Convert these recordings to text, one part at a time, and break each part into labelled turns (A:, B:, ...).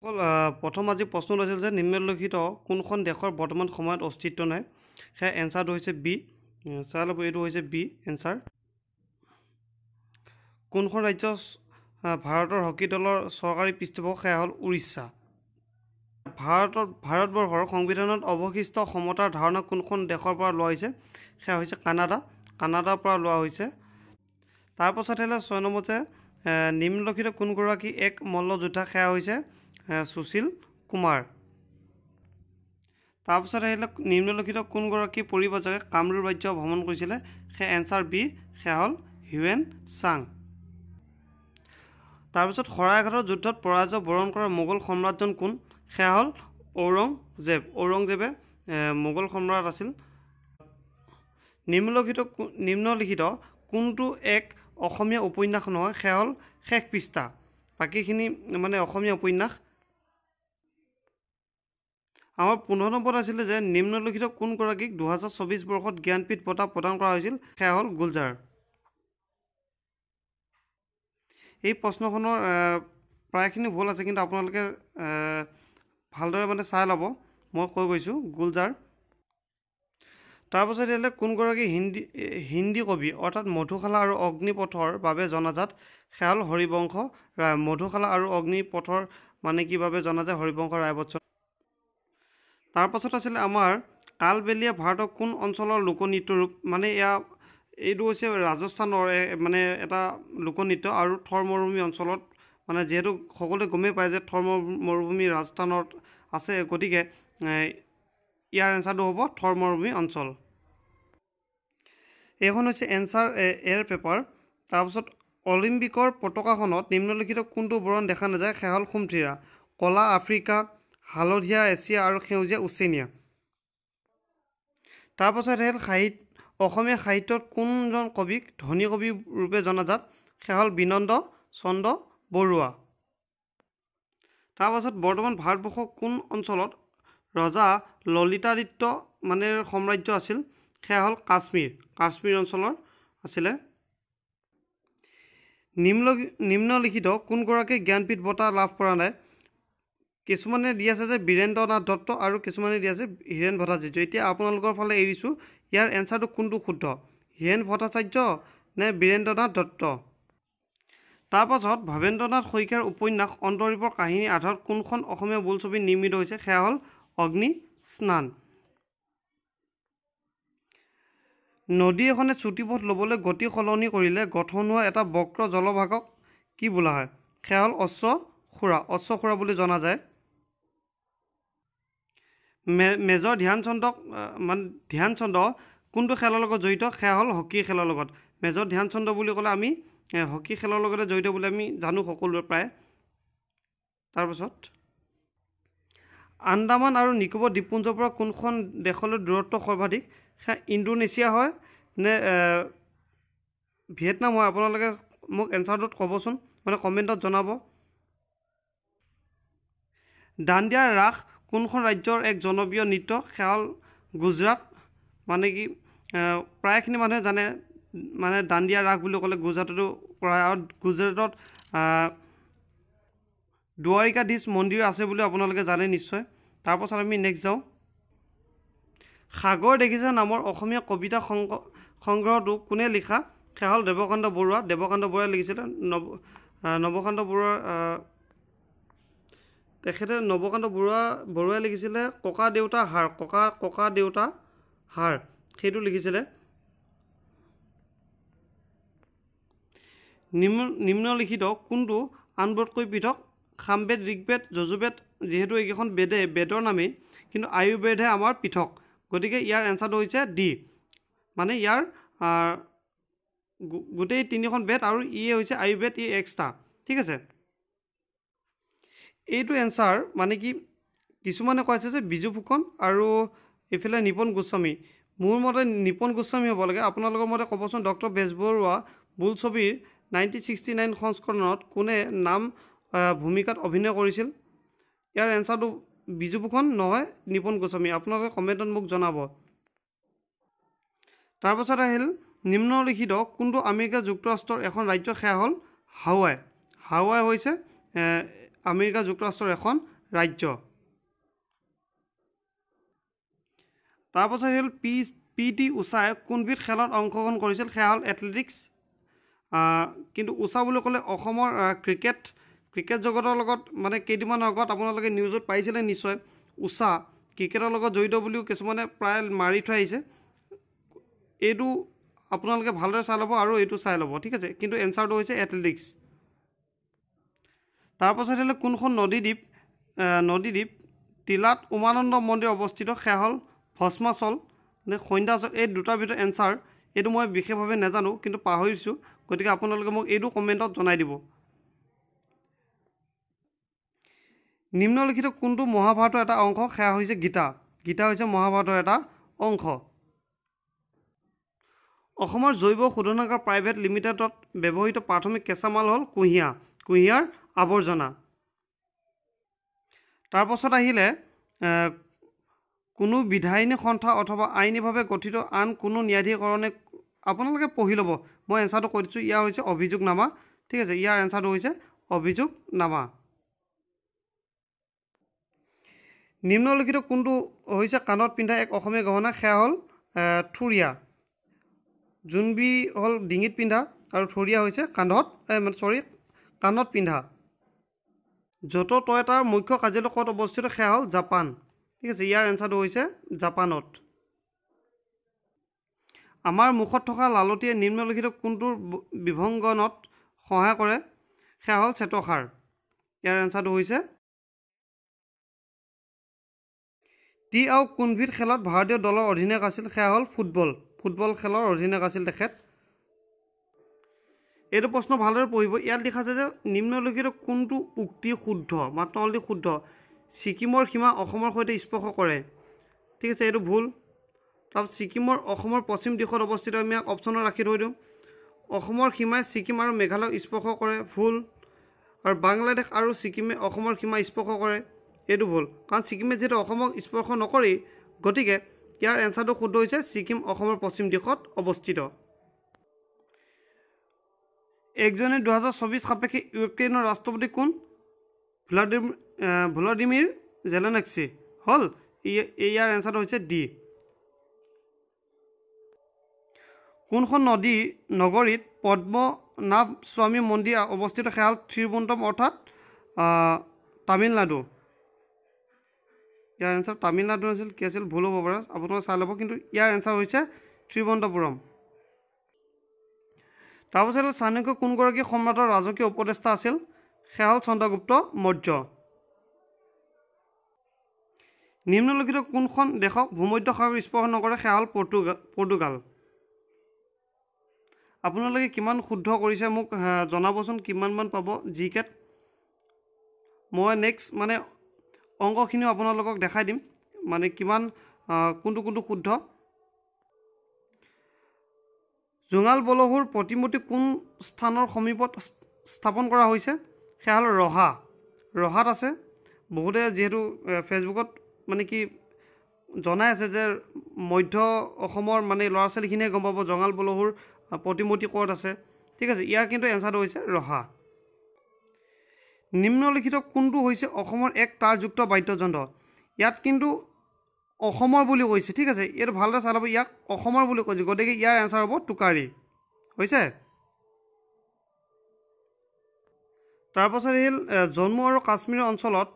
A: অকল প্ৰথম আজি প্ৰশ্ন লৈছিল যে নিম্নলিখিত কোনখন দেশৰ বৰ্তমান সময়ত অস্তিত্ব নাই সেয়া এনচাৰটো হৈছে বি চাই ল'ব এইটো হৈছে বি এনচাৰ কোনখন ৰাজ্য ভাৰতৰ হকী দলৰ চৰকাৰী পৃষ্ঠপোষক সেয়া হ'ল উৰিষ্যা ভাৰতৰ ভাৰতবৰ্ষৰ সংবিধানত অৱশিষ্ট সমতাৰ ধাৰণা কোনখন দেশৰ পৰা লোৱা হৈছে সেয়া হৈছে কানাডা কানাডাৰ পৰা লোৱা হৈছে তাৰপাছত আহিলে ছয় নম্বৰতে নিম্নলিখিত কোনগৰাকী এক মল্লযোদ্ধা সেয়া হৈছে সুশীল কুমাৰ তাৰপিছত আহিলে নিম্নলিখিত কোনগৰাকী পৰিব্ৰাজকে কামৰূপ ৰাজ্য ভ্ৰমণ কৰিছিলে সেই এনচাৰ বি সেয়া হ'ল হিউৱেন চাং তাৰপিছত শৰাইঘাটৰ যুদ্ধত পৰাজয় বৰণ কৰা মোগল সম্ৰাটজন কোন সেয়া হ'ল ঔৰংজেব ঔৰংজেবে মোগল সম্ৰাট আছিল নিম্নলিখিত নিম্নলিখিত কোনটো এক অসমীয়া উপন্যাস নহয় সেয়া হ'ল শেষ পৃষ্ঠা বাকীখিনি মানে অসমীয়া উপন্যাস আমাৰ পোন্ধৰ নম্বৰত আছিলে যে নিম্নলিখিত কোনগৰাকীক দুহেজাৰ চৌবিছ বৰ্ষত জ্ঞানপীঠ বঁটা প্ৰদান কৰা হৈছিল সেয়া হ'ল গুলজাৰ এই প্ৰশ্নখনৰ প্ৰায়খিনি ভুল আছে কিন্তু আপোনালোকে ভালদৰে মানে চাই ল'ব মই কৈ গৈছোঁ গুলজাৰ তাৰপাছত এতিয়ালৈ কোনগৰাকী হিন্দী হিন্দী কবি অৰ্থাৎ মধুশালা আৰু অগ্নিপথৰ বাবে জনাজাত সেয়া হ'ল হৰিবংশ ৰায় মধুশালা আৰু অগ্নিপথৰ মানে কি বাবে জনাজাত হৰিবংশ ৰায় বচ্চন তাৰপাছত আছিলে আমাৰ কালবেলিয়া ভাৰতৰ কোন অঞ্চলৰ লোকনৃত্যৰূপ মানে এয়া এইটো হৈছে ৰাজস্থানৰ মানে এটা লোকনৃত্য আৰু থৰ মৰুভূমি অঞ্চলত মানে যিহেতু সকলোৱে গমেই পায় যে থৰ মৰুভূমি ৰাজস্থানত আছে গতিকে ইয়াৰ এনচাৰটো হ'ব থৰ মৰুভূমি অঞ্চল এইখন হৈছে এনচাৰ এয়াৰ পেপাৰ তাৰপাছত অলিম্পিকৰ পতকাখনত নিম্নলিখিত কোনটো বৰণ দেখা নাযায় শেহাল সুমথিৰা ক'লা আফ্ৰিকা হালধীয়া এছিয়া আৰু সেউজীয়া উচেনীয়া তাৰপাছত হ'ল সাহিত্য অসমীয়া সাহিত্যত কোনজন কবিক ধনী কবি ৰূপে জনাজাত সেয়া হ'ল বিনন্দ চন্দ্ৰ বৰুৱা তাৰপাছত বৰ্তমান ভাৰতবৰ্ষৰ কোন অঞ্চলত ৰজা ললিতাদিত্য মানে সাম্ৰাজ্য আছিল সেয়া হ'ল কাশ্মীৰ কাশ্মীৰ অঞ্চলৰ আছিলে নিম্ন নিম্নলিখিত কোনগৰাকী জ্ঞানপীঠ বঁটা লাভ কৰা নাই কিছুমানে দি আছে যে বীৰেন্দ্ৰ নাথ দত্ত আৰু কিছুমানে দি আছে হীৰেণ ভট্টাচাৰ্য এতিয়া আপোনালোকৰ ফালে এৰিছোঁ ইয়াৰ এনচাৰটো কোনটো শুদ্ধ হীৰেণ ভট্টাচাৰ্য নে বীৰেন্দ্ৰ নাথ দত্ত তাৰপাছত ভৱেন্দ্ৰনাথ শইকীয়াৰ উপন্যাস অন্তৰীপৰ কাহিনীৰ আধাৰত কোনখন অসমীয়া বোলছবি নিৰ্মিত হৈছে সেয়া হ'ল অগ্নি স্নান নদী এখনে চুটিপথ ল'বলৈ গতি সলনি কৰিলে গঠন হোৱা এটা বক্ৰ জলভাগক কি বোলা হয় সেয়া হ'ল অশ্ব অশ্ব অশ্বখুৰা বুলি জনা যায় মেজৰ ধ্যানচন্দক মানে ধ্যানচন্দ কোনটো খেলৰ লগত জড়িত সেয়া হ'ল হকী খেলৰ লগত মেজৰ ধ্যানচন্দ বুলি ক'লে আমি হকী খেলৰ লগতে জড়িত বুলি আমি জানো সকলোৱে প্ৰায় তাৰপাছত আন্দামান আৰু নিকোবৰ দ্বীপপুঞ্জৰ পৰা কোনখন দেশলৈ দূৰত্ব সৰ্বাধিক সেয়া ইণ্ডোনেছিয়া হয় নে ভিয়েটনাম হয় আপোনালোকে মোক এনচাৰটোত ক'বচোন মানে কমেণ্টত জনাব দাণ্ডিয়াৰ ৰাস কোনখন ৰাজ্যৰ এক জনপ্ৰিয় নৃত্য হ'ল গুজৰাট মানে কি প্ৰায়খিনি মানুহে জানে মানে দাণ্ডিয়া ৰাস বুলি ক'লে গুজৰাটতো কৰা আৰু গুজৰাটত দুৱাৰিকাধীশ মন্দিৰ আছে বুলি আপোনালোকে জানে নিশ্চয় তাৰপাছত আমি নেক্সট যাওঁ সাগৰ দেখিছে নামৰ অসমীয়া কবিতা সংগ্ৰহ সংগ্ৰহটো কোনে লিখা সেয়া হ'ল দেৱকান্ত বৰুৱা দেৱকান্ত বৰুৱাই লিখিছিলে নৱ নৱকান্ত বৰুৱাৰ তেখেতে নৱকান্ত বৰুৱা বৰুৱাই লিখিছিলে ককা দেউতা হাৰ ককা ককা দেউতা হাৰ সেইটো লিখিছিলে নিম্ন নিম্নলিখিত কোনটো আনবোৰতকৈ পৃথক সামবেদ ঋগবেদ যজুবেদ যিহেতু এইকেইখন বেদে বেদৰ নামেই কিন্তু আয়ুৰ্বেদহে আমাৰ পৃথক গতিকে ইয়াৰ এনচাৰটো হৈছে ডি মানে ইয়াৰ গোটেই তিনিখন বেদ আৰু ইয়ে হৈছে আয়ুৰ্বেদ ই এক্সট্ৰা ঠিক আছে এইটো এনচাৰ মানে কি কিছুমানে কৈছে যে বিজু ফুকন আৰু এইফালে নিপন গোস্বামী মোৰ মতে নিপন গোস্বামী হ'ব লাগে আপোনালোকৰ মতে ক'বচোন ডক্টৰ বেজবৰুৱা বোল ছবিৰ নাইনটিন ছিক্সটি নাইন সংস্কৰণত কোনে নাম ভূমিকাত অভিনয় কৰিছিল ইয়াৰ এনচাৰটো বিজু ফুকন নহয় নিপন গোস্বামী আপোনালোকে কমেণ্টত মোক জনাব তাৰপাছত আহিল নিম্নলিখিত কোনটো আমেৰিকা যুক্তৰাষ্ট্ৰৰ এখন ৰাজ্য সেয়া হ'ল হাৱাই হাৱাই হৈছে আমেৰিকা যুক্তৰাষ্ট্ৰৰ এখন ৰাজ্য তাৰপাছত আহিল পি পি টি ঊষাই কোনবিধ খেলত অংশগ্ৰহণ কৰিছিল সেয়া হ'ল এথলেটিক্স কিন্তু ঊষা বুলি ক'লে অসমৰ ক্ৰিকেট ক্ৰিকেট জগতৰ লগত মানে কেইদিনমান আগত আপোনালোকে নিউজত পাইছিলে নিশ্চয় ঊষা ক্ৰিকেটৰ লগত জড়িত বুলিও কিছুমানে প্ৰায় মাৰি থৈ আহিছে এইটো আপোনালোকে ভালদৰে চাই ল'ব আৰু এইটো চাই ল'ব ঠিক আছে কিন্তু এনচাৰটো হৈছে এথলেটিক্স তাৰপাছত হ'লে কোনখন নদীদ্বীপ নদীদ্বীপ তিলাত উমানন্দ মন্দিৰ অৱস্থিত সেয়া হ'ল ভস্মাচল নে সন্ধ্যাচল এই দুটাৰ ভিতৰত এনচাৰ এইটো মই বিশেষভাৱে নাজানো কিন্তু পাহৰিছোঁ গতিকে আপোনালোকে মোক এইটো কমেণ্টত জনাই দিব নিম্নলিখিত কোনটো মহাভাৰতৰ এটা অংশ সেয়া হৈছে গীতা গীতা হৈছে মহাভাৰতৰ এটা অংশ অসমৰ জৈৱ শোধনাগাৰ প্ৰাইভেট লিমিটেডত ব্যৱহৃত প্ৰাথমিক কেঁচামাল হ'ল কুঁহিয়াৰ কুঁহিয়াৰ আৱৰ্জনা তাৰপাছত আহিলে কোনো বিধায়িনী সন্থা অথবা আইনীভাৱে গঠিত আন কোনো ন্যায়াধীকৰণে আপোনালোকে পঢ়ি ল'ব মই এঞ্চাৰটো কৈ দিছোঁ ইয়াৰ হৈছে অভিযোগনামা ঠিক আছে ইয়াৰ এঞ্চাৰটো হৈছে অভিযোগনামা নিম্নলিখিত কোনটো হৈছে কাণত পিন্ধা এক অসমীয়া গহনা সেয়া হ'ল থুৰিয়া জোনবি হ'ল ডিঙিত পিন্ধা আৰু থুৰীয়া হৈছে কান্ধত মানে চৰি কাণত পিন্ধা য'ত তই এটা মুখ্য কাৰ্যালয় ক'ত অৱস্থিত সেয়া হ'ল জাপান ঠিক আছে ইয়াৰ এনচাৰটো হৈছে জাপানত আমাৰ মুখত থকা লালটীয়ে নিম্নলিখিত কোনটোৰ বিভংগনত সহায় কৰে সেয়া হ'ল চেতসাৰ ইয়াৰ এনচাৰটো হৈছে টি আৰু কোনভিধ খেলত ভাৰতীয় দলৰ অধিনায়ক আছিল সেয়া হ'ল ফুটবল ফুটবল খেলৰ অধিনায়ক আছিল তেখেত এইটো প্ৰশ্ন ভালদৰে পঢ়িব ইয়াত লিখা যায় যে নিম্নলিখিত কোনটো উক্তি শুদ্ধ বা তলটি শুদ্ধ ছিকিমৰ সীমা অসমৰ সৈতে স্পৰ্শ কৰে ঠিক আছে এইটো ভুল তাৰপিছত ছিকিমৰ অসমৰ পশ্চিম দিশত অৱস্থিত আমি ইয়াক অপশ্যনত ৰাখি থৈ দিওঁ অসমৰ সীমাই ছিকিম আৰু মেঘালয়ক স্পৰ্শ কৰে ভুল আৰু বাংলাদেশ আৰু ছিকিমে অসমৰ সীমা স্পৰ্শ কৰে এইটো ভুল কাৰণ ছিকিমে যিহেতু অসমক স্পৰ্শ নকৰেই গতিকে ইয়াৰ এনচাৰটো শুদ্ধ হৈছে ছিকিম অসমৰ পশ্চিম দিশত অৱস্থিত এক জানুৱাৰী দুহেজাৰ চৌবিছ সাপেক্ষে ইউক্ৰেইনৰ ৰাষ্ট্ৰপতি কোন ভ্লাডিমিৰ ভ্লাডিমিৰ জেলেনেক্সি হ'ল ইয়াৰ এনচাৰটো হৈছে ডি কোনখন নদী নগৰীত পদ্মনাভ স্বামী মন্দিৰ অৱস্থিত শেয়াল থিৰুৱন্তম অৰ্থাৎ তামিলনাডু ইয়াৰ এনচাৰ তামিলনাডু আছিল কি আছিল ভুল হ'ব পাৰে আপোনালোকে চাই ল'ব কিন্তু ইয়াৰ এনচাৰ হৈছে থিৰুৱন্তপুৰম তাৰপাছত চানুক্য কোনগৰাকী সম্ৰাটৰ ৰাজকীয় উপদেষ্টা আছিল সেয়া হ'ল চন্দ্ৰগুপ্ত মৌৰ্য নিম্নলিখিত কোনখন দেশক ভূমধ্য সাগৰ স্পৰ্শ নকৰে সেয়া হ'ল পৰ্তুগাল পৰ্তুগাল আপোনালোকে কিমান শুদ্ধ কৰিছে মোক জনাবচোন কিমানমান পাব জি কেট মই নেক্সট মানে অংকখিনিও আপোনালোকক দেখাই দিম মানে কিমান কোনটো কোনটো শুদ্ধ জোঙাল বলহুৰ প্ৰতিমূৰ্তি কোন স্থানৰ সমীপত স্থাপন কৰা হৈছে সেয়া হ'ল ৰহা ৰহাত আছে বহুতে যিহেতু ফেচবুকত মানে কি জনাই আছে যে মধ্য অসমৰ মানে ল'ৰা ছোৱালীখিনিয়ে গম পাব জঙাল বলহুৰ প্ৰতিমূৰ্তি ক'ত আছে ঠিক আছে ইয়াৰ কিন্তু এঞ্চাৰটো হৈছে ৰহা নিম্নলিখিত কোনটো হৈছে অসমৰ এক তাৰযুক্ত বাদ্যযন্ত্ৰ ইয়াত কিন্তু অসমৰ বুলি কৈছে ঠিক আছে এইটো ভালদৰে চাই ল'ব ইয়াক অসমৰ বুলি কৈছে গতিকে ইয়াৰ এনচাৰ হ'ব টুকাৰী হৈছে তাৰপাছত আহিল জম্মু আৰু কাশ্মীৰ অঞ্চলত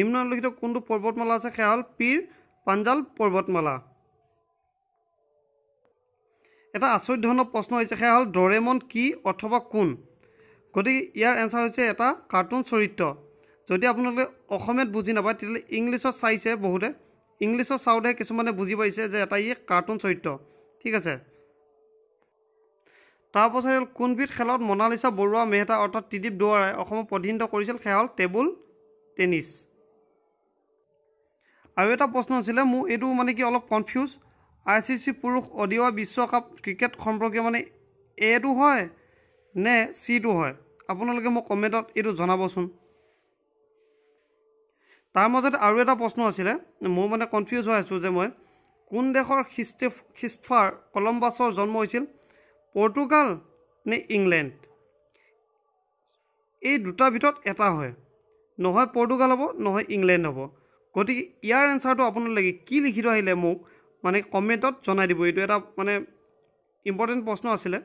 A: নিম্নলিখিত কোনটো পৰ্বতমালা আছে সেয়া হ'ল পীৰ পাঞ্জাল পৰ্বতমালা এটা আচৰিত ধৰণৰ প্ৰশ্ন হৈছে সেয়া হ'ল ডৰেমন কি অথবা কোন গতিকে ইয়াৰ এনচাৰ হৈছে এটা কাৰ্টুন চৰিত্ৰ যদি আপোনালোকে অসমীয়াত বুজি নাপায় তেতিয়াহ'লে ইংলিছত চাইছে বহুতে ইংলিছৰ চাওঁতেহে কিছুমানে বুজি পাইছে যে এটা ই কাৰ্টুন চৰিত্ৰ ঠিক আছে তাৰপাছত হ'ল কোনবিধ খেলত মনালিছা বৰুৱা মেহতা অৰ্থাৎ ত্ৰিদীপ দুৱৰাই অসমৰ প্ৰতিনিধিত্ব কৰিছিল সেয়া হ'ল টেবুল টেনিছ আৰু এটা প্ৰশ্ন আছিলে মোৰ এইটো মানে কি অলপ কনফিউজ আই চি চি পুৰুষ অডিঅ' বিশ্বকাপ ক্ৰিকেট সম্পৰ্কীয় মানে এটো হয় নে চিটো হয় আপোনালোকে মোক কমেণ্টত এইটো জনাবচোন তাৰ মাজত আৰু এটা প্ৰশ্ন আছিলে মই মানে কনফিউজ হৈ আছোঁ যে মই কোন দেশৰ খ্ৰীষ্টে খ্ৰীষ্টফাৰ কলম্বাছৰ জন্ম হৈছিল পৰ্টুগাল নে ইংলেণ্ড এই দুটাৰ ভিতৰত এটা হয় নহয় পৰ্টুগাল হ'ব নহয় ইংলেণ্ড হ'ব গতিকে ইয়াৰ এনচাৰটো আপোনালোকে কি লিখি থৈ আহিলে মোক মানে কমেণ্টত জনাই দিব এইটো এটা মানে ইম্পৰ্টেণ্ট প্ৰশ্ন আছিলে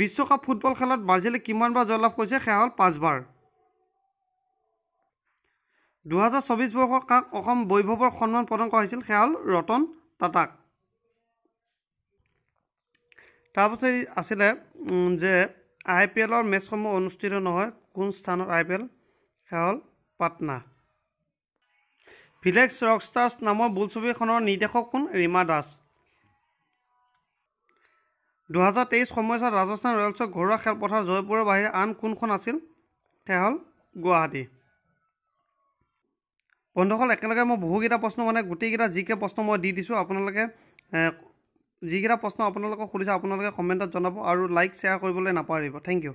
A: বিশ্বকাপ ফুটবল খেলত ব্ৰাজিলে কিমানবাৰ জয়লাভ কৰিছে সেয়া হ'ল পাঁচবাৰ দুহেজাৰ চৌবিছ বৰ্ষৰ কাক অসম বৈভৱৰ সন্মান প্ৰদান কৰা হৈছিল সেয়া হ'ল ৰতন টাটাক তাৰপিছত আছিলে যে আই পি এলৰ মেচসমূহ অনুষ্ঠিত নহয় কোন স্থানত আই পি এল সেয়া হ'ল পাটনা ভিলেক্স ৰকষ্টাৰ্ছ নামৰ বোলছবিখনৰ নিৰ্দেশক কোন ৰীমা দাস দুহেজাৰ তেইছ সময়ছোৱাত ৰাজস্থান ৰয়েলছৰ ঘৰুৱা খেলপথাৰ জয়পুৰৰ বাহিৰে আন কোনখন আছিল সেয়া হ'ল গুৱাহাটী বন্ধুসকল একেলগে মই বহুকেইটা প্ৰশ্ন মানে গোটেইকেইটা যিকেইটা প্ৰশ্ন মই দি দিছোঁ আপোনালোকে যিকেইটা প্ৰশ্ন আপোনালোকক সুধিছোঁ আপোনালোকে কমেণ্টত জনাব আৰু লাইক শ্বেয়াৰ কৰিবলৈ নাপাহৰিব থেংক ইউ